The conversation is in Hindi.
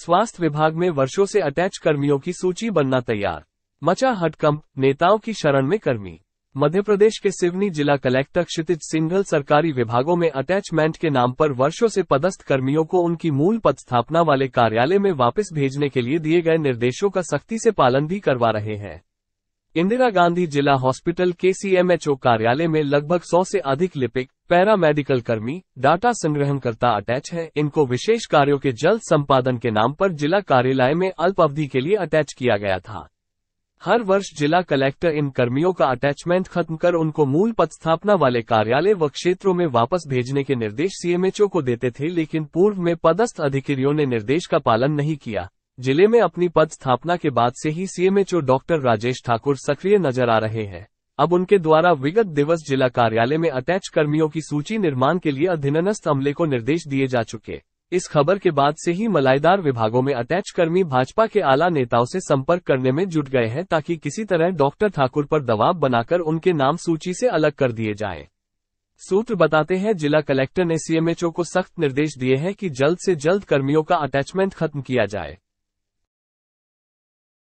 स्वास्थ्य विभाग में वर्षों से अटैच कर्मियों की सूची बनना तैयार मचा हटकंप नेताओं की शरण में कर्मी मध्य प्रदेश के सिवनी जिला कलेक्टर क्षितिज सिंघल सरकारी विभागों में अटैचमेंट के नाम पर वर्षों से पदस्थ कर्मियों को उनकी मूल पद स्थापना वाले कार्यालय में वापस भेजने के लिए दिए गए निर्देशों का सख्ती से पालन भी करवा रहे हैं इंदिरा गांधी जिला हॉस्पिटल के ओ कार्यालय में लगभग 100 से अधिक लिपिक पैरा मेडिकल कर्मी डाटा संग्रहणकर्ता अटैच हैं। इनको विशेष कार्यों के जल्द संपादन के नाम पर जिला कार्यालय में अल्प अवधि के लिए अटैच किया गया था हर वर्ष जिला कलेक्टर इन कर्मियों का अटैचमेंट खत्म कर उनको मूल पद स्थापना वाले कार्यालय व क्षेत्रों में वापस भेजने के निर्देश सीएमएचओ को देते थे लेकिन पूर्व में पदस्थ अधिकारियों ने निर्देश का पालन नहीं किया जिले में अपनी पद स्थापना के बाद से ही सीएमएचओ डॉक्टर राजेश ठाकुर सक्रिय नजर आ रहे हैं अब उनके द्वारा विगत दिवस जिला कार्यालय में अटैच कर्मियों की सूची निर्माण के लिए अधीनस्थ अमले को निर्देश दिए जा चुके इस खबर के बाद से ही मलाईदार विभागों में अटैच कर्मी भाजपा के आला नेताओं से संपर्क करने में जुट गए हैं ताकि किसी तरह डॉक्टर ठाकुर पर दबाव बनाकर उनके नाम सूची से अलग कर दिए जाएं। सूत्र बताते हैं जिला कलेक्टर ने सीएमएचओ को सख्त निर्देश दिए हैं कि जल्द से जल्द कर्मियों का अटैचमेंट खत्म किया जाए